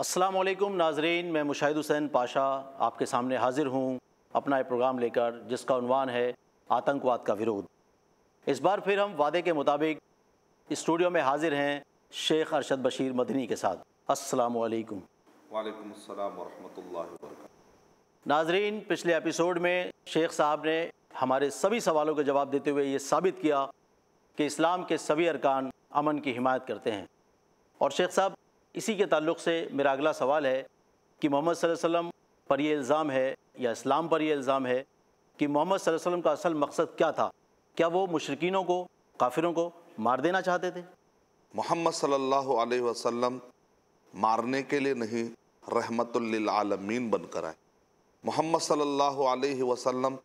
असलम नाजरीन मैं मुशाहिद हुसैन पाशा आपके सामने हाजिर हूँ अपना एक प्रोग्राम लेकर जिसका उनवान है आतंकवाद का विरोध इस बार फिर हम वादे के मुताबिक स्टूडियो में हाजिर हैं शेख अरशद बशीर मदनी के साथ अस्सलाम वालेकुम वालेकुम अस्सलाम वरहमतुल्लाहि वबरकातुहू नाजरीन पिछले एपिसोड में शेख साहब ने हमारे सभी सवालों के जवाब देते हुए ये साबित किया कि इस्लाम के सभी अरकान अमन की हिमायत करते हैं और शेख साहब इसी के ताल्लुक से मेरा अगला सवाल है कि मोहम्मद वसल्लम पर यह इल्ज़ाम है या इस्लाम पर यह इल्ज़ाम है कि मोहम्मद वसल्लम का असल मकसद क्या था क्या वो मुशरकिनों को काफिरों को मार देना चाहते थे मोहम्मद सल्ला वसम मारने के लिए नहीं रहमतमीन बनकर आए मोहम्मद सल्ला वसम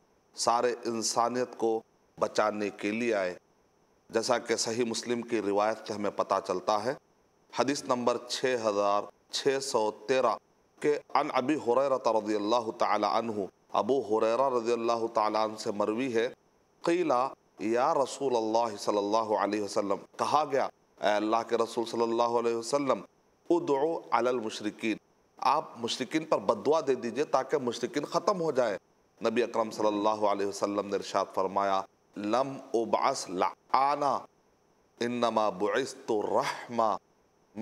सारे इंसानियत को बचाने के लिए आए जैसा कि सही मुस्लिम की रिवायत से हमें पता चलता है हदीस नंबर छः हज़ार छः सौ तेरह के अन अबी हुररा रज़ी अल्लाह तहु अबू हुररा रज़ी अल्लाह तन से मरवी है क़िला या रसूल अल्लाह सल्लल्लाहु अलैहि वसल्लम कहा गया अल्लाह के रसूल सल्लल्लाहु अलैहि वसल्लम उदो अलल मुशरकिन आप मुशरकिन पर बदवा दे दीजिए ताकि मुशरकिन ख़त्म हो जाए नबी अकरम सल्लल्लाहु अलैहि वसल्लम ने इरशाद फरमाया लम उबास ला लाना इन्नमा बुस्त रहमा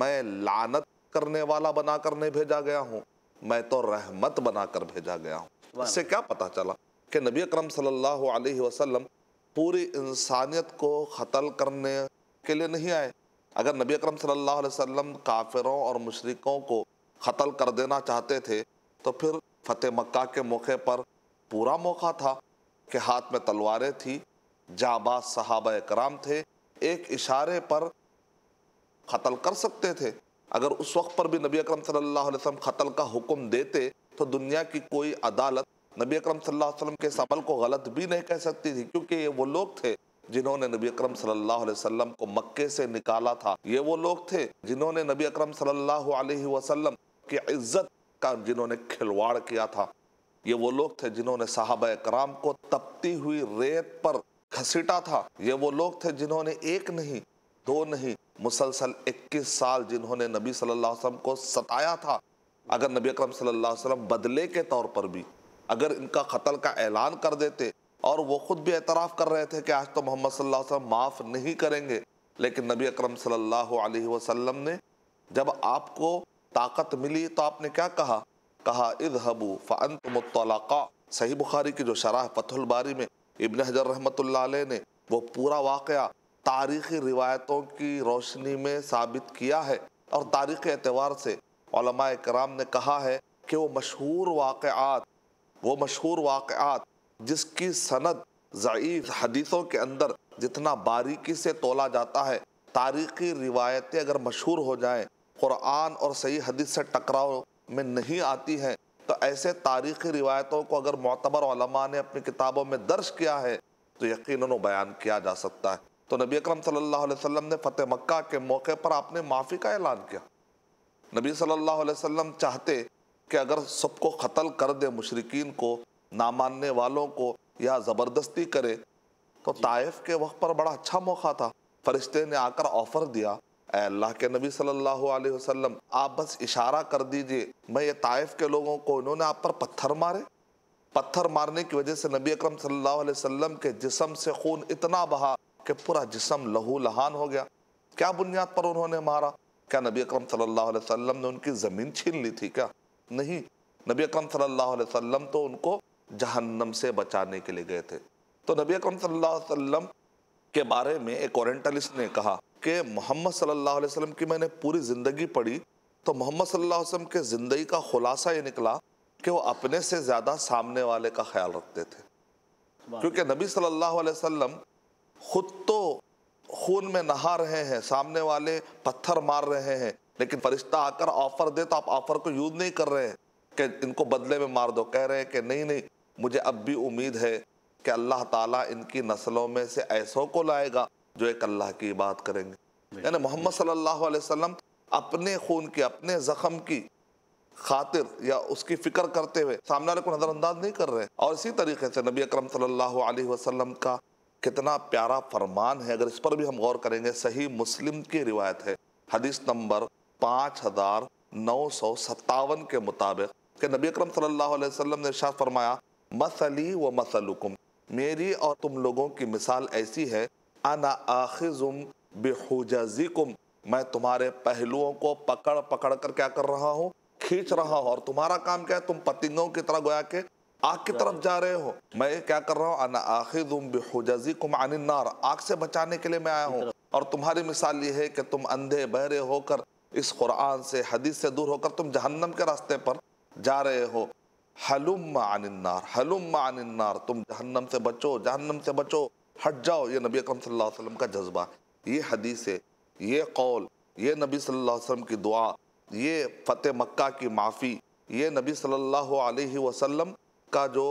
मैं लानत करने वाला बनाकर नहीं भेजा गया हूँ मैं तो रहमत बनाकर भेजा गया हूँ इससे क्या पता चला कि नबी अकरम सल्लल्लाहु अलैहि वसल्लम पूरी इंसानियत को ख़त्ल करने के लिए नहीं आए अगर नबी अकरम सल्लल्लाहु अलैहि वसल्लम काफिरों और मुशरकों को ख़त्ल कर देना चाहते थे तो फिर फतेह मक्का के मौके पर पूरा मौका था कि हाथ में तलवारें थी जाबाज सहाबा कराम थे एक इशारे पर कत्ल कर सकते थे अगर उस वक्त पर भी नबी अकरम सल्लल्लाहु अलैहि वसल्लम कत्ल का हुक्म देते तो दुनिया की कोई अदालत नबी अकरम सल्लल्लाहु अलैहि वसल्लम के इस अमल को गलत भी नहीं कह सकती थी क्योंकि ये वो लोग थे जिन्होंने नबी अकरम सल्लल्लाहु अलैहि वसल्लम को मक्के से निकाला था ये वो लोग थे जिन्होंने नबी अकरम सल्लल्लाहु अलैहि वसल्लम की इज्जत का जिन्होंने खिलवाड़ किया था ये वो लोग थे जिन्होंने साहब कराम को तपती हुई रेत पर घसीटा था ये वो लोग थे जिन्होंने एक नहीं दो नहीं मुसलसल 21 साल जिन्होंने नबी सल्लल्लाहु अलैहि वसल्लम को सताया था अगर नबी अकरम सल्लल्लाहु अलैहि वसल्लम बदले के तौर पर भी अगर इनका कत्ल का ऐलान कर देते और वो ख़ुद भी एतराफ़ कर रहे थे कि आज तो मोहम्मद सल्लल्लाहु अलैहि वसल्लम माफ़ नहीं करेंगे लेकिन नबी अकरम सल्लल्लाहु अलैहि वसल्लम ने जब आपको ताकत मिली तो आपने क्या कहा कहा इजहबू फ़ंत मुतलाक़ा सही बुखारी की जो शराह फतुलबारी में इबन हजर रहमत ने वो पूरा वाक़ तारीखी रिवायतों की रोशनी में साबित किया है और तारीख एतवार से कराम ने कहा है कि वो मशहूर वाक़ात वो मशहूर वाक़ात जिसकी सनद ज़ीफ़ हदीसों के अंदर जितना बारीकी से तोला जाता है तारीखी रिवायतें अगर मशहूर हो जाएं क़ुरान और सही हदीस से टकराव में नहीं आती हैं तो ऐसे तारीखी रिवायतों को अगर मोतबर ने अपनी किताबों में दर्ज किया है तो यकीन बयान किया जा सकता है तो नबी अकरम सल्लल्लाहु अलैहि वसल्लम ने फ़तेह मक्का के मौके पर आपने माफ़ी का ऐलान किया नबी सल्लल्लाहु अलैहि वसल्लम चाहते कि अगर सबको कत्ल कर दे मुशरकिन को ना मानने वालों को या ज़बरदस्ती करे तो ताइफ के वक्त पर बड़ा अच्छा मौका था फरिश्ते ने आकर ऑफ़र दिया अल्लाह के नबी सल्लल्लाहु अलैहि वसल्लम आप बस इशारा कर दीजिए मैं ये ताइफ के लोगों को इन्होंने आप पर पत्थर मारे पत्थर मारने की वजह से नबी अकरम सल्लल्लाहु अलैहि वसल्लम के जिसम से खून इतना बहा कि पूरा जिसम लहू लहान हो गया क्या बुनियाद पर उन्होंने मारा क्या नबी अकरम सल्लल्लाहु अलैहि वसल्लम ने उनकी ज़मीन छीन ली थी क्या नहीं नबी अकरम सल्लल्लाहु अलैहि वसल्लम तो उनको जहन्नम से बचाने के लिए गए थे तो नबी अकरम सल्लल्लाहु अलैहि वसल्लम के बारे में एक ओरेंटलिस्ट ने कहा कि मोहम्मद सल्ला वसलम की मैंने पूरी ज़िंदगी पढ़ी तो मोहम्मद सल्ला अलैहि के ज़िंदगी का खुलासा ये निकला कि वो अपने से ज़्यादा सामने वाले का ख्याल रखते थे क्योंकि नबी सल्लल्लाहु अलैहि वसल्लम खुद तो खून में नहा रहे हैं सामने वाले पत्थर मार रहे हैं लेकिन फरिश्ता आकर ऑफर दे तो आप ऑफर को यूज नहीं कर रहे हैं कि इनको बदले में मार दो कह रहे हैं कि नहीं नहीं मुझे अब भी उम्मीद है कि अल्लाह ताला इनकी नस्लों में से ऐसों को लाएगा जो एक अल्लाह की बात करेंगे यानी मोहम्मद सल्लल्लाहु अलैहि वसल्लम अपने खून की अपने ज़ख्म की खातिर या उसकी फ़िक्र करते हुए सामने वाले को नज़रअंदाज नहीं कर रहे और इसी तरीके से नबी अकरम सल्लल्लाहु अलैहि वसल्लम का कितना प्यारा फरमान है अगर इस पर भी हम गौर करेंगे सही मुस्लिम की रिवायत है हदीस नंबर पाँच हज़ार नौ सौ सत्तावन के मुताबिक के नबी अक्रम सल्लल्लाहु अलैहि वसल्लम ने शाह फरमाया मसली व मसलुकुम मेरी और तुम लोगों की मिसाल ऐसी है अना आखिजुम बेहुजजिकुम मैं तुम्हारे पहलुओं को पकड़ पकड़ कर क्या कर रहा हूँ खींच रहा हूँ और तुम्हारा काम क्या है तुम पतिंगों की तरह गोया के आग की तरफ जा रहे हो मैं क्या कर रहा हूँ अना आखिदुम बेहुजी आग से बचाने के लिए मैं आया हूँ और तुम्हारी मिसाल ये है कि तुम अंधे बहरे होकर इस कुरान से हदीस से दूर होकर तुम जहन्नम के रास्ते पर जा रहे हो हलुम अनिनार हलुम अनिनार तुम जहन्नम से बचो जहन्नम से बचो हट जाओ ये नबी अकरम सल्लल्लाहु अलैहि वसल्लम का जज्बा ये हदीस है ये कौल ये नबी सल्लल्लाहु अलैहि वसल्लम की दुआ ये फ़तेह मक्का की माफ़ी ये नबी सल्लल्लाहु अलैहि वसल्लम का जो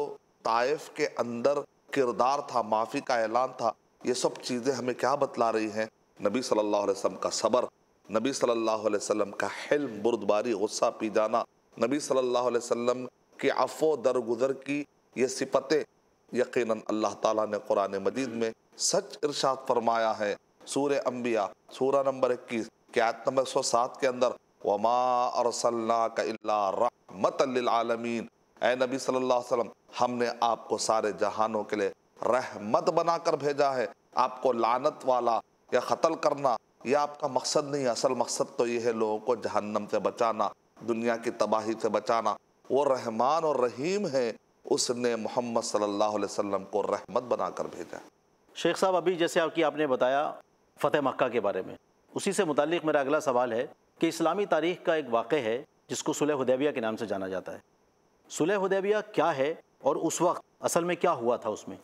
ताइफ के अंदर किरदार था माफ़ी का ऐलान था ये सब चीज़ें हमें क्या बतला रही हैं नबी सल्लल्लाहु अलैहि वसल्लम का सबर नबी सल्लल्लाहु अलैहि वसल्लम का हिल्म बुरदबारी गुस्सा पी जाना नबी सल्लल्लाहु अलैहि वसल्लम के अफो दरगुजर की ये सिफतें यकीनन अल्लाह ताला ने कुरान मजीद में सच इरशाद फरमाया है सूर्य अम्बिया सूरा नंबर इक्कीस के आयत नंबर सौ सात के अंदर वमा अरसल्ला का इल्ला आलमीन ए नबी सल्लल्लाहु अलैहि वसल्लम हमने आपको सारे जहानों के लिए रहमत बनाकर भेजा है आपको लानत वाला या कत्ल करना यह आपका मकसद नहीं है असल मकसद तो ये है लोगों को जहन्नम से बचाना दुनिया की तबाही से बचाना वो रहमान और रहीम है उसने मोहम्मद सल्लल्लाहु अलैहि वसल्लम को रहमत बनाकर भेजा शेख साहब अभी जैसे आपकी आपने बताया फ़तेह मक्का के बारे में उसी से मुतल मेरा अगला सवाल है कि इस्लामी तारीख का एक वाक़ है जिसको सुलह हदैबिया के नाम से जाना जाता है सुलह हदैबिया क्या है और उस वक्त असल में क्या हुआ था उसमें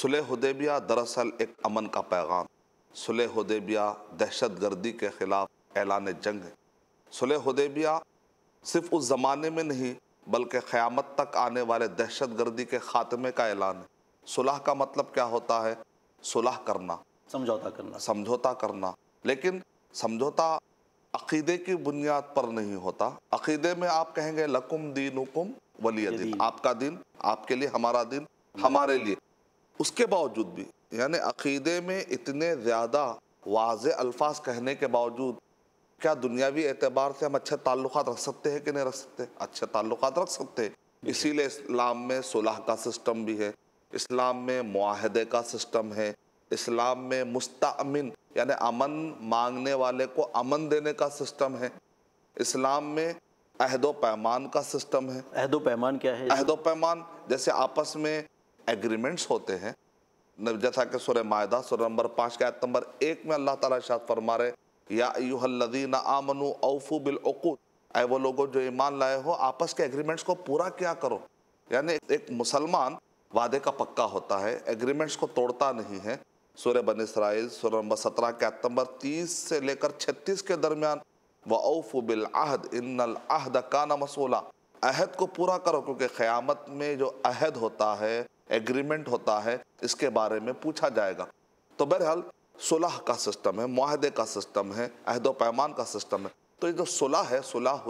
सुलह हदैबिया दरअसल एक अमन का पैगाम सुलह हदैबिया दहशत गर्दी के ख़िलाफ़ ऐलान जंग है सुलह हदैबिया सिर्फ उस ज़माने में नहीं बल्कि क़्यामत तक आने वाले दहशत गर्दी के ख़ात्मे का ऐलान है सुलह का मतलब क्या होता है सुलह करना समझौता करना समझौता करना लेकिन समझौता अकीदे की बुनियाद पर नहीं होता अकीदे में आप कहेंगे लकुम दीन हुकुम वली दिन आपका दिन आपके लिए हमारा दिन हमारे लिए उसके बावजूद भी यानी अकीदे में इतने ज़्यादा वाज अल्फाज कहने के बावजूद क्या दुनियावी एतबार से हम अच्छे ताल्लुक रख सकते हैं कि नहीं रख सकते अच्छे ताल्लुक रख सकते हैं इसीलिए इस्लाम में सुलह का सिस्टम भी है इस्लाम में माहदे का सिस्टम है इस्लाम में मुस्तमिन यानी अमन मांगने वाले को अमन देने का सिस्टम है इस्लाम में अहदो पैमान का सिस्टम है अहदो पैमान क्या है अहदो पैमान जैसे आपस में एग्रीमेंट्स होते हैं जैसा कि सुर माह सुर नंबर पाँच का नंबर एक में अल्लाह ताला शाद फरमा रहे या यूहल्लदीन आमनु औफू बिलअूद अः वो लोगों जो ईमान लाए हो आपस के एग्रीमेंट्स को पूरा क्या करो यानी एक मुसलमान वादे का पक्का होता है एग्रीमेंट्स को तोड़ता नहीं है सूर्य बन इसराइल सूर नंबर सत्रह के अतम्बर तीस से लेकर छत्तीस के दरमियान व औफ बिल आहद इन आहद का मसूला अहद को पूरा करो क्योंकि क़्यामत में जो अहद होता है एग्रीमेंट होता है इसके बारे में पूछा जाएगा तो बहरहाल सुलह का सिस्टम है माहदे का सिस्टम है अहद पैमान का सिस्टम है तो ये जो सुलह है सुलह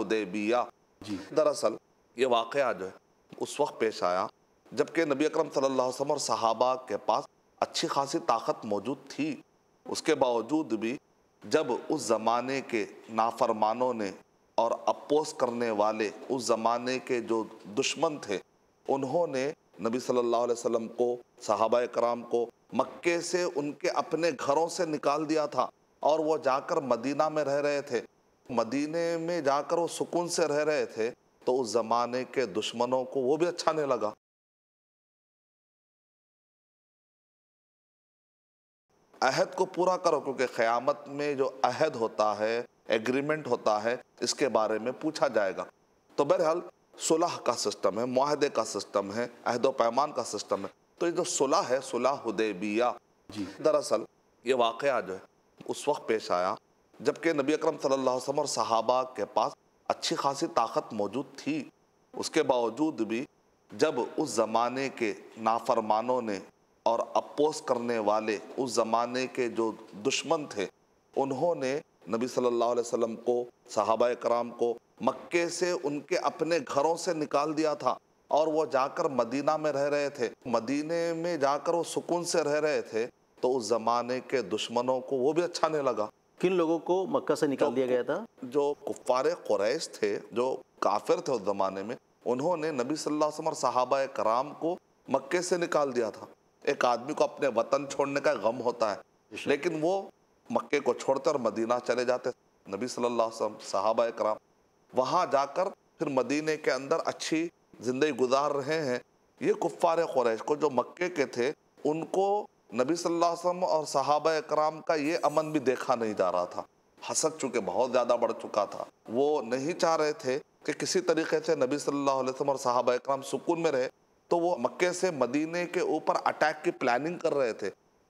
जी दरअसल ये वाक़ जो है उस वक्त पेश आया जबकि नबी अक्रम सल्ला वसम और सहाबा के पास अच्छी खासी ताकत मौजूद थी उसके बावजूद भी जब उस ज़माने के नाफरमानों ने और अपोज करने वाले उस ज़माने के जो दुश्मन थे उन्होंने नबी सल्लल्लाहु अलैहि वसल्लम को सहाबा कराम को मक्के से उनके अपने घरों से निकाल दिया था और वो जाकर मदीना में रह रहे थे मदीने में जाकर वो सुकून से रह रहे थे तो उस ज़माने के दुश्मनों को वो भी अच्छा नहीं लगा अहद को पूरा करो क्योंकि क़यामत में जो अहद होता है एग्रीमेंट होता है इसके बारे में पूछा जाएगा तो बहरहाल सुलह का सिस्टम है माहदे का सिस्टम है अहद पैमान का सिस्टम है तो ये जो सुलह है सुलह उदेबिया जी दरअसल ये वाक़ जो है उस वक्त पेश आया जबकि नबी अकरम सल्लल्लाहु अलैहि वसल्लम और सहाबा के पास अच्छी खासी ताकत मौजूद थी उसके बावजूद भी जब उस ज़माने के नाफरमानों ने और अपोज करने वाले उस ज़माने के जो दुश्मन थे उन्होंने नबी सल्लल्लाहु अलैहि वसल्लम को सहाबा कराम को मक्के से उनके अपने घरों से निकाल दिया था और वो जाकर मदीना में रह रहे थे मदीने में जाकर वो सुकून से रह रहे थे तो उस ज़माने के दुश्मनों को वो भी अच्छा नहीं लगा किन लोगों को मक्का से निकाल दिया गया था जो कुफ़ार क्रैश थे जो काफिर थे उस ज़माने में उन्होंने नबी सल्लल्लाहु अलैहि वसल्लम और सहाबा कराम को मक्के से निकाल दिया था एक आदमी को अपने वतन छोड़ने का गम होता है लेकिन वो मक्के को छोड़कर मदीना चले जाते नबी सल्लल्लाहु अलैहि वसल्लम सहाबा कराम वहाँ जाकर फिर मदीने के अंदर अच्छी ज़िंदगी गुजार रहे हैं ये कुफ़ार क्रैश को जो मक्के के थे उनको नबी सल्लल्लाहु अलैहि वसल्लम और सहाबा कराम का ये अमन भी देखा नहीं जा रहा था हसद चुके बहुत ज़्यादा बढ़ चुका था वो नहीं चाह रहे थे कि किसी तरीके से नबी सल्लल्लाहु अलैहि वसल्लम और साहबा इक्राम सुकून में रहे तो वो मक्के से मदीने के ऊपर अटैक की प्लानिंग कर रहे थे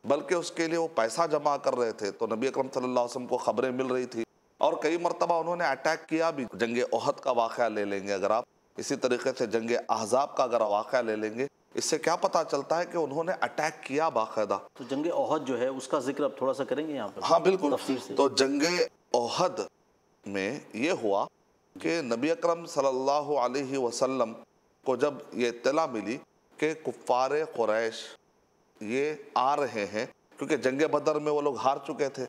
बल्कि उसके लिए वो पैसा जमा कर रहे थे तो नबी अकरम सल्लल्लाहु अलैहि वसल्लम को ख़बरें मिल रही थी और कई मरतबा उन्होंने अटैक किया भी जंग ओहद का वाक़ ले लेंगे अगर आप इसी तरीके से जंग अहजाब का अगर वाक़ ले लेंगे इससे क्या पता चलता है कि उन्होंने अटैक किया बाकायदा तो जंग अहद जो है उसका जिक्र आप थोड़ा सा करेंगे यहाँ पर हाँ बिल्कुल तो जंग ओहद में ये हुआ कि नबी अकरम सल्लल्लाहु अलैहि वसल्लम को जब ये इतला मिली कि कुफ़ार क्रैश ये आ रहे हैं क्योंकि जंग बदर में वो लोग हार चुके थे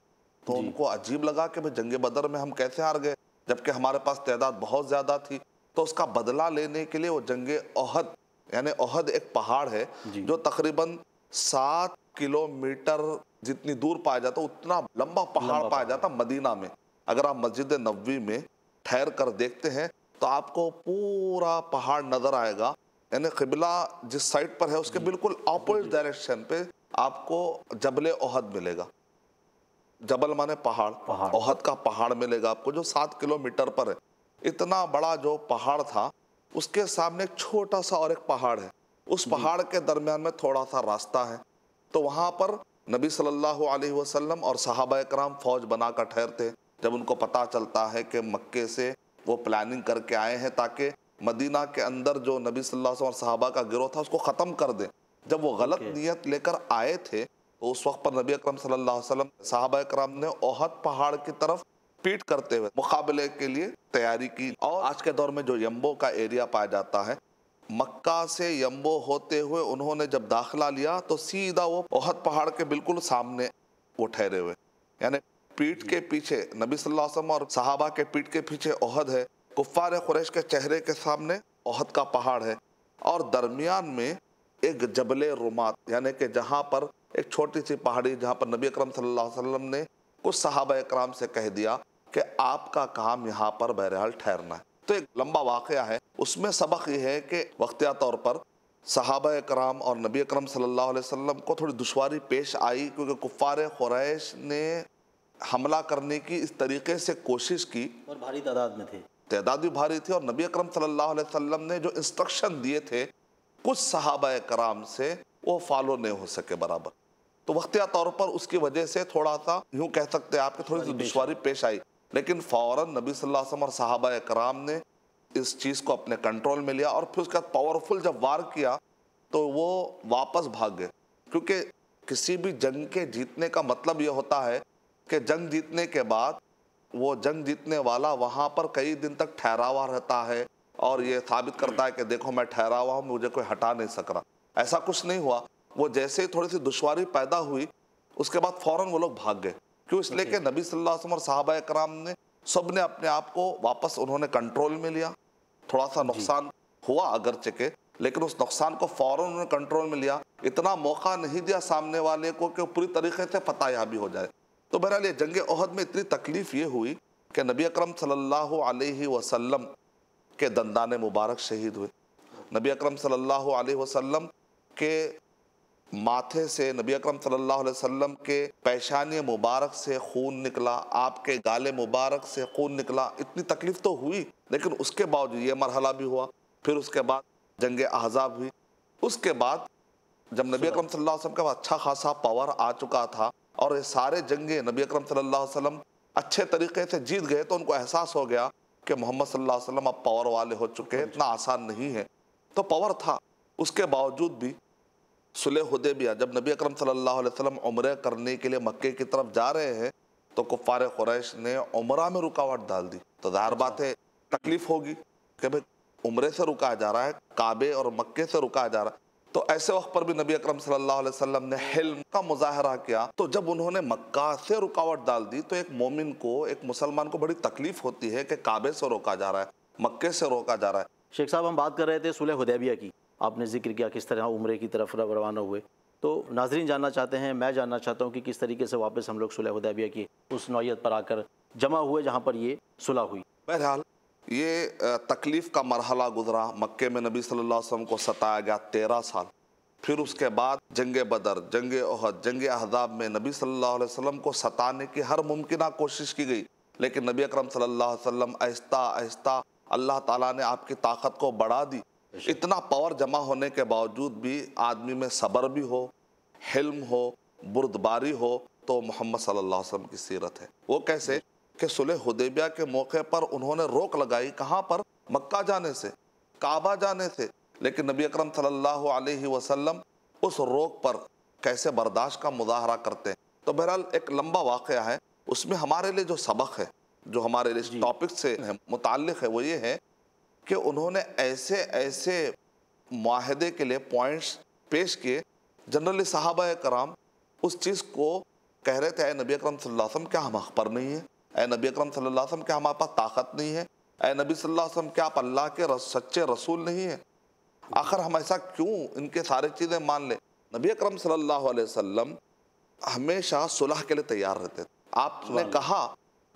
तो उनको अजीब लगा कि भाई जंग बदर में हम कैसे हार गए जबकि हमारे पास तादाद बहुत ज़्यादा थी तो उसका बदला लेने के लिए वो जंग अहद यानी अहद एक पहाड़ है जो तकरीबन सात किलोमीटर जितनी दूर पाया जाता उतना लंबा पहाड़ पाया जाता मदीना में अगर आप मस्जिद नबी में ठहर कर देखते हैं तो आपको पूरा पहाड़ नज़र आएगा यानी किबला जिस साइड पर है उसके बिल्कुल अपोजिट डायरेक्शन पे आपको जबल ओहद मिलेगा जबल माने पहाड़ पहाड़ ओहद का पहाड़ मिलेगा आपको जो सात किलोमीटर पर है इतना बड़ा जो पहाड़ था उसके सामने एक छोटा सा और एक पहाड़ है उस पहाड़ के दरमियान में थोड़ा सा रास्ता है तो वहाँ पर नबी सल्लल्लाहु अलैहि वसल्लम और साहबा कराम फौज बनाकर ठहरते जब उनको पता चलता है कि मक्के से वो प्लानिंग करके आए हैं ताकि मदीना के अंदर जो नबी सल्लल्लाहु अलैहि वसल्लम और सहाबा का गिरोह था उसको ख़त्म कर दें जब वो गलत okay. नीयत लेकर आए थे तो उस वक्त पर नबी अकरम सल्लल्लाहु अलैहि वसल्लम सहाबा अकरम ने ओहद पहाड़ की तरफ पीट करते हुए मुकाबले के लिए तैयारी की और आज के दौर में जो यम्बो का एरिया पाया जाता है मक्का से यम्बो होते हुए उन्होंने जब दाखिला लिया तो सीधा वो ओहद पहाड़ के बिल्कुल सामने वो ठहरे हुए यानी पीठ के पीछे नबी वसल्लम और सहाबा के पीठ के पीछे ओहद है कुफ़ार कुरैश के चेहरे के सामने ओहद का पहाड़ है और दरमियान में एक जबल रुमात यानी कि जहाँ पर एक छोटी सी पहाड़ी जहाँ पर नबी अकरम सल्लल्लाहु अलैहि वसल्लम ने कुछ सहाबा कराम से कह दिया कि आपका काम यहाँ पर बहरहाल ठहरना है तो एक लंबा वाक़ है उसमें सबक ये है कि वक्तिया तौर पर सहाबा कराम और नबी अकरम सल्लल्लाहु अलैहि वसल्लम को थोड़ी दुशारी पेश आई क्योंकि कुफ़ार कुरैश ने हमला करने की इस तरीके से कोशिश की और भारी तादाद में थे तादाद भी भारी थी और नबी अकरम सल्लल्लाहु अलैहि वसल्लम ने जो इंस्ट्रक्शन दिए थे कुछ सहाबा कराम से वो फॉलो नहीं हो सके बराबर तो वक्तिया तौर पर उसकी वजह से थोड़ा सा यूँ कह सकते हैं आपके थोड़ी सी दुशारी पेश आई लेकिन फ़ौर नबी वसल्लम और साहबा कराम ने इस चीज़ को अपने कंट्रोल में लिया और फिर उसका पावरफुल जब वार किया तो वो वापस भाग गए क्योंकि किसी भी जंग के जीतने का मतलब ये होता है कि जंग जीतने के बाद वो जंग जीतने वाला वहाँ पर कई दिन तक ठहरा हुआ रहता है और ये साबित करता है कि देखो मैं ठहरा हुआ हूँ मुझे कोई हटा नहीं सक रहा ऐसा कुछ नहीं हुआ वो जैसे ही थोड़ी सी दुशारी पैदा हुई उसके बाद फ़ौरन वो लोग भाग गए क्यों इसलिए कि नबी सल्लल्लाहु अलैहि वसल्लम और साहबा कराम ने सब ने अपने आप को वापस उन्होंने कंट्रोल में लिया थोड़ा सा नुकसान हुआ अगर चके लेकिन उस नुकसान को फ़ौरन उन्होंने कंट्रोल में लिया इतना मौका नहीं दिया सामने वाले को कि पूरी तरीके से फतह याबी हो जाए तो बहरहाल ये जंग अहद में इतनी तकलीफ़ ये हुई कि नबी अकरम सल्लल्लाहु अलैहि वसल्लम के दंदान मुबारक शहीद हुए नबी अकरम सल्लल्लाहु अलैहि वसल्लम के माथे से नबी अकरम सल्लल्लाहु अलैहि वसल्लम के पेशानी मुबारक से खून निकला आपके गाले मुबारक से खून निकला इतनी तकलीफ़ तो हुई लेकिन उसके बावजूद ये मरहला भी हुआ फिर उसके बाद जंग अहजाब हुई उसके बाद जब नबी अक्रम सल्लल्लाहु के बाद अच्छा खासा पावर आ चुका था और ये सारे जंगे नबी अकरम सल्लल्लाहु अलैहि वसल्लम अच्छे तरीके से जीत गए तो उनको एहसास हो गया कि मोहम्मद सल्लल्लाहु अलैहि वसल्लम अब पावर वाले हो चुके हैं इतना आसान नहीं है तो पावर था उसके बावजूद भी सुलह हुदैबिया जब नबी अक्रम सल्ला वसलम उम्र करने के लिए मक्के की तरफ जा रहे हैं तो कुफ़ार क्रैश ने उम्र में रुकावट डाल दी तो ज़ाहिर अच्छा। बात है तकलीफ़ होगी कि भाई उम्र से रुका जा रहा है काबे और मक्के से रुका जा रहा है तो ऐसे वक्त पर भी नबी अक्रम सल्लल्लाहु ने हिल्म का मुजाहरा किया तो जब उन्होंने मक्का से रुकावट डाल दी तो एक मोमिन को एक मुसलमान को बड़ी तकलीफ होती है कि काबे से रोका जा रहा है मक्के से रोका जा रहा है शेख साहब हम बात कर रहे थे सुलह हदैबिया की आपने जिक्र किया किस तरह उम्र की तरफ रवाना हुए तो नाजरीन जानना चाहते हैं मैं जानना चाहता हूँ कि किस तरीके से वापस हम लोग सुलह हदैबिया की उस नौत पर आकर जमा हुए जहाँ पर ये सुलह हुई बहरहाल ये तकलीफ़ का मरहला गुजरा मक्के में नबी सल्लल्लाहु अलैहि वसल्लम को सताया गया तेरह साल फिर उसके बाद जंग बदर जंग अहद जंग अहदाब में नबी सल्लल्लाहु अलैहि वसल्लम को सताने की हर मुमकिन कोशिश की गई लेकिन नबी अकरम सल्लल्लाहु अलैहि वसल्लम आहिस्ता आहिस्ता अल्लाह ताला ने आपकी ताकत को बढ़ा दी इतना पावर जमा होने के बावजूद भी आदमी में सब्र भी हो हिल्म हो बुरदबारी हो तो मोहम्मद सल्लल्लाहु अलैहि वसल्लम की सीरत है वो कैसे कि सुलह हदेबिया के मौके पर उन्होंने रोक लगाई कहाँ पर मक्का जाने से काबा जाने से लेकिन नबी अकरम सल्लल्लाहु अलैहि वसल्लम उस रोक पर कैसे बर्दाश्त का मुजाहरा करते हैं तो बहरहाल एक लंबा वाक़ है उसमें हमारे लिए जो सबक है जो हमारे लिए टॉपिक से मुतल है वो ये है कि उन्होंने ऐसे ऐसे माहदे के लिए पॉइंट्स पेश किए जनरली साहबा कराम उस चीज़ को कह रहे थे नबी अक्रम सल्लल्लाहु क्या हम अखबर नहीं है ए नबी अकरम सल्लल्लाहु अलैहि वसल्लम क्या हमारे पास ताकत नहीं है ए नबी सल्लल्लाहु अलैहि वसल्लम क्या आप अल्लाह के रस, सच्चे रसूल नहीं हैं आखिर हम ऐसा क्यों इनके सारे चीज़ें मान लें नबी अकरम सल्लल्लाहु अलैहि वसल्लम हमेशा सुलह के लिए तैयार रहते थे आपने कहा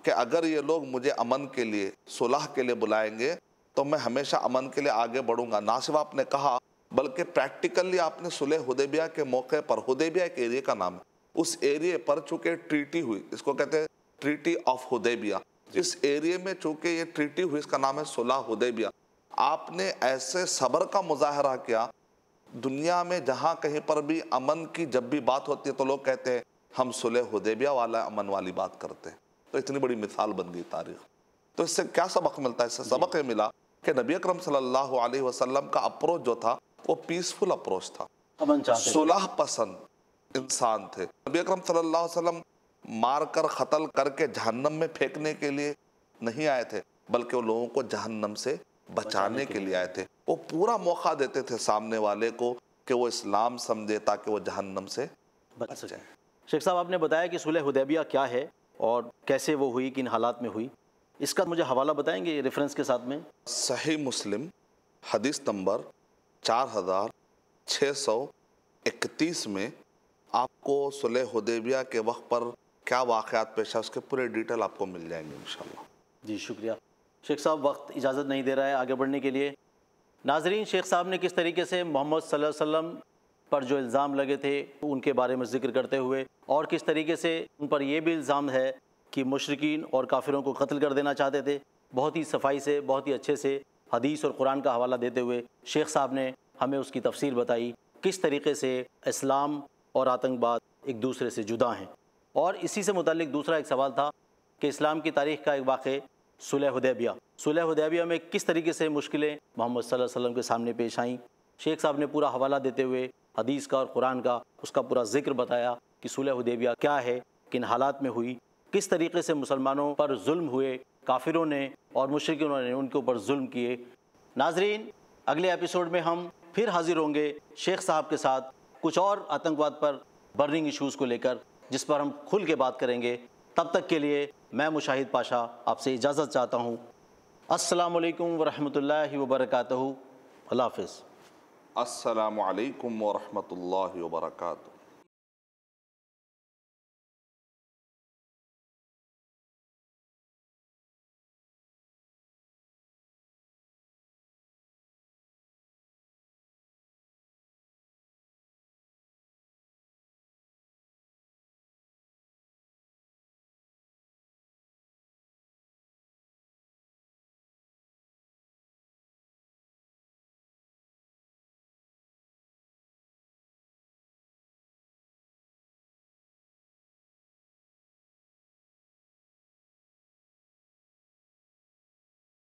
कि अगर ये लोग मुझे अमन के लिए सुलह के लिए बुलाएंगे तो मैं हमेशा अमन के लिए आगे बढ़ूंगा ना सिर्फ आपने कहा बल्कि प्रैक्टिकली आपने सुलह हुदेबिया के मौके पर हुदेबिया एक एरिए का नाम है उस एरिए पर चूँकि ट्रीटी हुई इसको कहते हैं ट्रीटी ऑफ हुदेबिया इस एरिए में चूंकि ये ट्रीटी हुई इसका नाम है सुलह हुदेबिया आपने ऐसे सब्र का मुजाहरा किया दुनिया में जहाँ कहीं पर भी अमन की जब भी बात होती है तो लोग कहते हैं हम सुलह हुदेबिया वाला अमन वाली बात करते हैं तो इतनी बड़ी मिसाल बन गई तारीख तो इससे क्या सबक मिलता है इससे सबक ये मिला कि नबी अकरम सल्लल्लाहो अलैहि वसल्लम का अप्रोच जो था वो पीसफुल अप्रोच था सुलह पसंद इंसान थे नबी अकरम सल्लल्लाहु अलैहि वसल्लम मारकर कत्ल करके जहन्नम में फेंकने के लिए नहीं आए थे बल्कि वो लोगों को जहन्नम से बचाने, बचाने के, लिए आए थे वो पूरा मौका देते थे सामने वाले को कि वो इस्लाम समझे ताकि वो जहन्नम से बच जाए शेख साहब आपने बताया कि सुलह हदैबिया क्या है और कैसे वो हुई किन हालात में हुई इसका मुझे हवाला बताएंगे रेफरेंस के साथ में सही मुस्लिम हदीस नंबर चार हज़ार छः सौ इकतीस में आपको सुलह हदैबिया के वक्त पर क्या वाक़ात है उसके पूरे डिटेल आपको मिल जाएंगे इन जी शुक्रिया शेख साहब वक्त इजाज़त नहीं दे रहा है आगे बढ़ने के लिए नाजरीन शेख साहब ने किस तरीके से मोहम्मद सल्लल्लाहु वसल्लम पर जो इल्ज़ाम लगे थे उनके बारे में जिक्र करते हुए और किस तरीके से उन पर यह भी इल्ज़ाम है कि मशरकिन और काफिरों को कत्ल कर देना चाहते थे बहुत ही सफाई से बहुत ही अच्छे से हदीस और कुरान का हवाला देते हुए शेख साहब ने हमें उसकी तफसील बताई किस तरीके से इस्लाम और आतंकवाद एक दूसरे से जुदा हैं और इसी से मुतलिक दूसरा एक सवाल था कि इस्लाम की तारीख का एक वाक़ सुलहदैबिया सुलहदैबिया में किस तरीके से मुश्किलें मोहम्मद वसल्लम के सामने पेश आईं शेख साहब ने पूरा हवाला देते हुए हदीस का और कुरान का उसका पूरा जिक्र बताया कि सुलहदैबिया क्या है किन हालात में हुई किस तरीके से मुसलमानों पर जुल्म हुए काफिरों ने और मुश्किलों ने उनके ऊपर जुल्म किए नाजरीन अगले एपिसोड में हम फिर हाजिर होंगे शेख साहब के साथ कुछ और आतंकवाद पर बर्निंग इशूज़ को लेकर जिस पर हम खुल के बात करेंगे तब तक के लिए मैं मुशाहिद पाशा आपसे इजाज़त चाहता हूँ असलम वालेकुम वरक वबरकatuhu अल्लाह हाफिज़ अस्सलाम